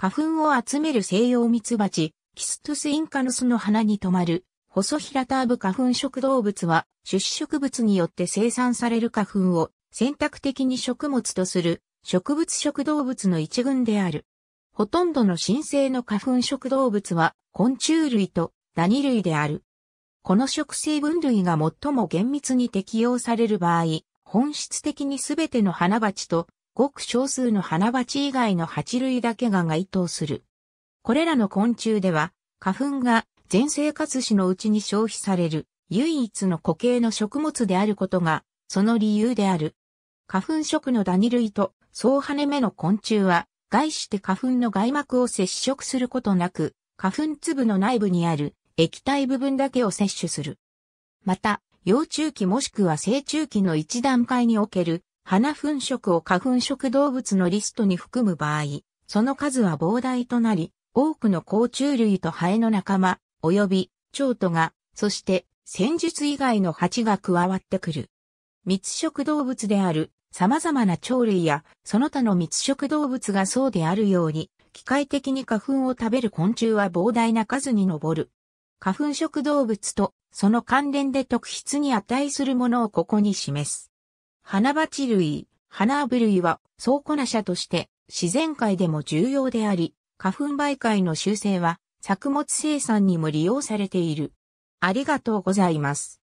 花粉を集める西洋蜜蜂、キストゥスインカヌスの花に止まる、細平ターブ花粉食動物は、種子植物によって生産される花粉を選択的に食物とする植物食動物の一群である。ほとんどの新生の花粉食動物は昆虫類とダニ類である。この植生分類が最も厳密に適用される場合、本質的にすべての花鉢とごく少数の花鉢以外の蜂類だけが該当する。これらの昆虫では、花粉が全生活史のうちに消費される唯一の固形の食物であることが、その理由である。花粉食のダニ類と総羽目の昆虫は、外して花粉の外膜を接触することなく、花粉粒の内部にある液体部分だけを摂取する。また、幼虫期もしくは成虫期の一段階における花粉食を花粉食動物のリストに含む場合、その数は膨大となり、多くの甲虫類とハエの仲間、及び、蝶とが、そして、戦術以外の蜂が加わってくる。密食動物である様々な鳥類やその他の密食動物がそうであるように、機械的に花粉を食べる昆虫は膨大な数に上る。花粉食動物とその関連で特筆に値するものをここに示す。花鉢類、花ア類は倉庫な社として自然界でも重要であり、花粉媒介の修正は作物生産にも利用されている。ありがとうございます。